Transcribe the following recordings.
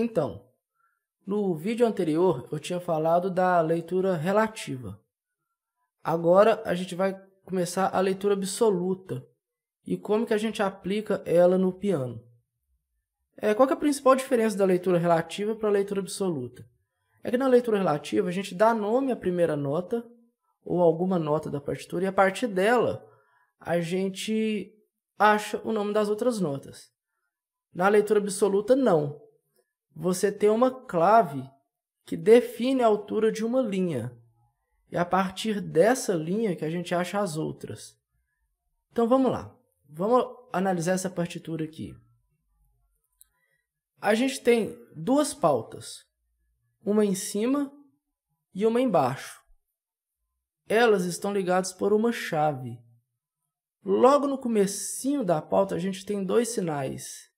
Então, no vídeo anterior eu tinha falado da leitura relativa. Agora a gente vai começar a leitura absoluta e como que a gente aplica ela no piano. É, qual é a principal diferença da leitura relativa para a leitura absoluta? É que na leitura relativa a gente dá nome à primeira nota ou alguma nota da partitura e a partir dela a gente acha o nome das outras notas. Na leitura absoluta, não você tem uma clave que define a altura de uma linha. E a partir dessa linha que a gente acha as outras. Então vamos lá. Vamos analisar essa partitura aqui. A gente tem duas pautas. Uma em cima e uma embaixo. Elas estão ligadas por uma chave. Logo no comecinho da pauta a gente tem dois sinais.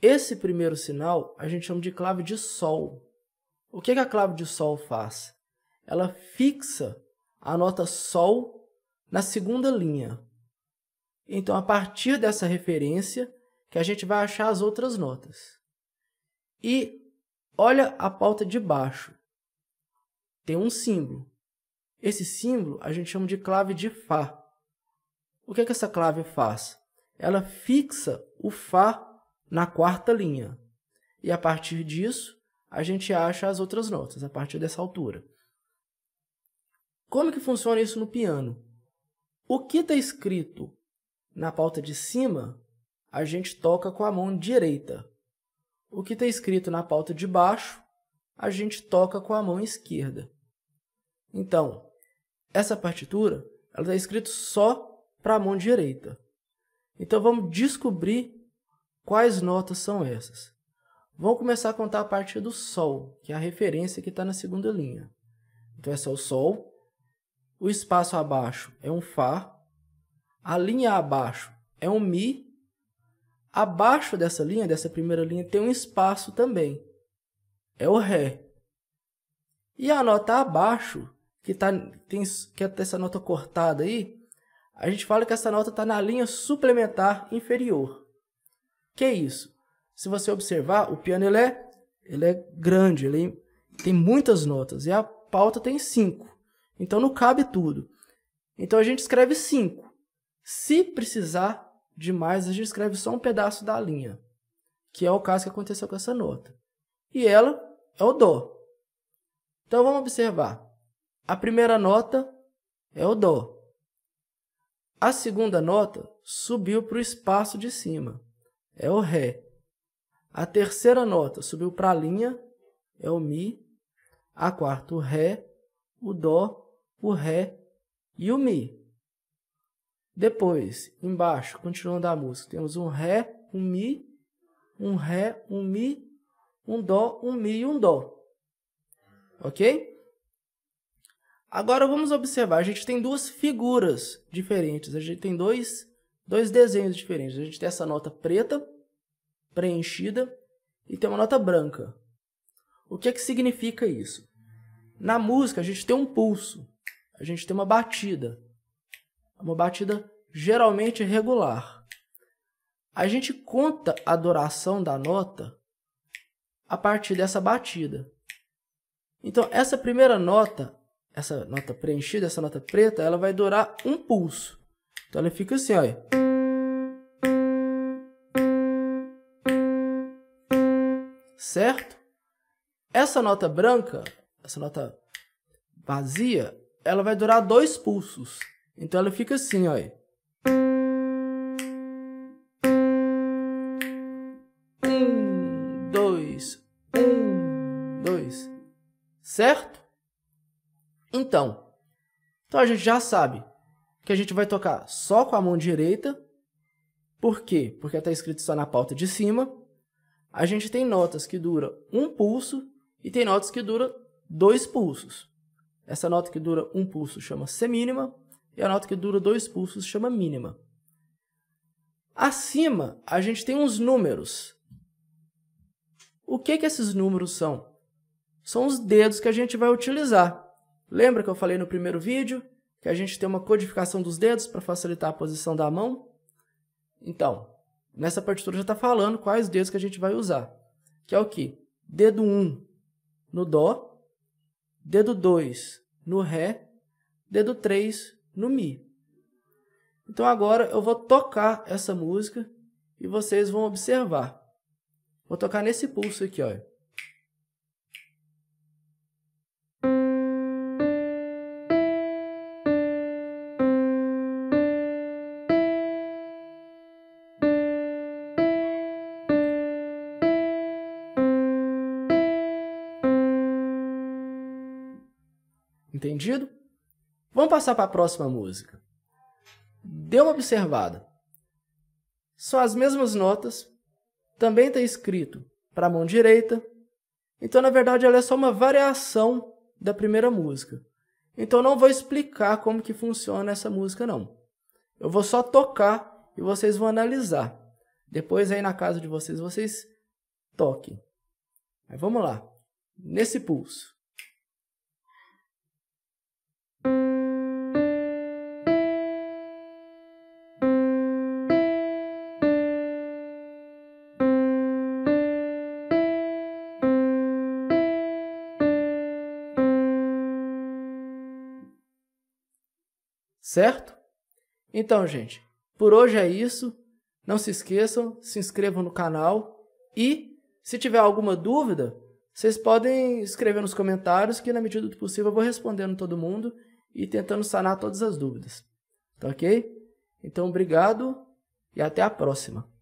Esse primeiro sinal a gente chama de clave de sol. O que, que a clave de sol faz? Ela fixa a nota sol na segunda linha. Então, a partir dessa referência, que a gente vai achar as outras notas. E olha a pauta de baixo. Tem um símbolo. Esse símbolo a gente chama de clave de Fá. O que, é que essa clave faz? Ela fixa o Fá na quarta linha. E a partir disso, a gente acha as outras notas, a partir dessa altura. Como que funciona isso no piano? O que está escrito na pauta de cima, a gente toca com a mão direita. O que está escrito na pauta de baixo, a gente toca com a mão esquerda. Então, essa partitura ela está escrita só para a mão direita. Então, vamos descobrir Quais notas são essas? Vamos começar a contar a partir do Sol, que é a referência que está na segunda linha. Então, esse é o Sol. O espaço abaixo é um Fá. A linha abaixo é um Mi. Abaixo dessa linha, dessa primeira linha, tem um espaço também. É o Ré. E a nota abaixo, que, tá, tem, que é essa nota cortada aí, a gente fala que essa nota está na linha suplementar inferior. Que é isso? Se você observar, o piano ele é, ele é grande, ele tem muitas notas e a pauta tem cinco. Então não cabe tudo. Então a gente escreve cinco. Se precisar de mais, a gente escreve só um pedaço da linha, que é o caso que aconteceu com essa nota. E ela é o dó. Então vamos observar. A primeira nota é o dó. A segunda nota subiu para o espaço de cima é o Ré. A terceira nota subiu para a linha, é o Mi. A quarta, o Ré, o Dó, o Ré e o Mi. Depois, embaixo, continuando a música, temos um Ré, um Mi, um Ré, um Mi, um Dó, um Mi e um Dó. Ok? Agora vamos observar, a gente tem duas figuras diferentes, a gente tem dois dois desenhos diferentes. A gente tem essa nota preta preenchida e tem uma nota branca. O que é que significa isso? Na música a gente tem um pulso, a gente tem uma batida. Uma batida geralmente regular. A gente conta a duração da nota a partir dessa batida. Então, essa primeira nota, essa nota preenchida, essa nota preta, ela vai durar um pulso. Então ela fica assim, olha. Certo? Essa nota branca, essa nota vazia, ela vai durar dois pulsos. Então ela fica assim, olha. Um, dois, um, dois. Certo? Então, então a gente já sabe que a gente vai tocar só com a mão direita. Por quê? Porque está escrito só na pauta de cima. A gente tem notas que dura um pulso e tem notas que dura dois pulsos. Essa nota que dura um pulso chama semínima e a nota que dura dois pulsos chama mínima. Acima, a gente tem uns números. O que, que esses números são? São os dedos que a gente vai utilizar. Lembra que eu falei no primeiro vídeo que a gente tem uma codificação dos dedos para facilitar a posição da mão. Então, nessa partitura já está falando quais dedos que a gente vai usar. Que é o que? Dedo 1 no Dó, dedo 2 no Ré, dedo 3 no Mi. Então agora eu vou tocar essa música e vocês vão observar. Vou tocar nesse pulso aqui, olha. Entendido? Vamos passar para a próxima música. Dê uma observada. São as mesmas notas, também está escrito para a mão direita. Então, na verdade, ela é só uma variação da primeira música. Então, não vou explicar como que funciona essa música, não. Eu vou só tocar e vocês vão analisar. Depois, aí na casa de vocês, vocês toquem. Mas vamos lá. Nesse pulso. certo? Então, gente, por hoje é isso. Não se esqueçam, se inscrevam no canal e se tiver alguma dúvida, vocês podem escrever nos comentários que na medida do possível eu vou respondendo todo mundo e tentando sanar todas as dúvidas. Tá OK? Então, obrigado e até a próxima.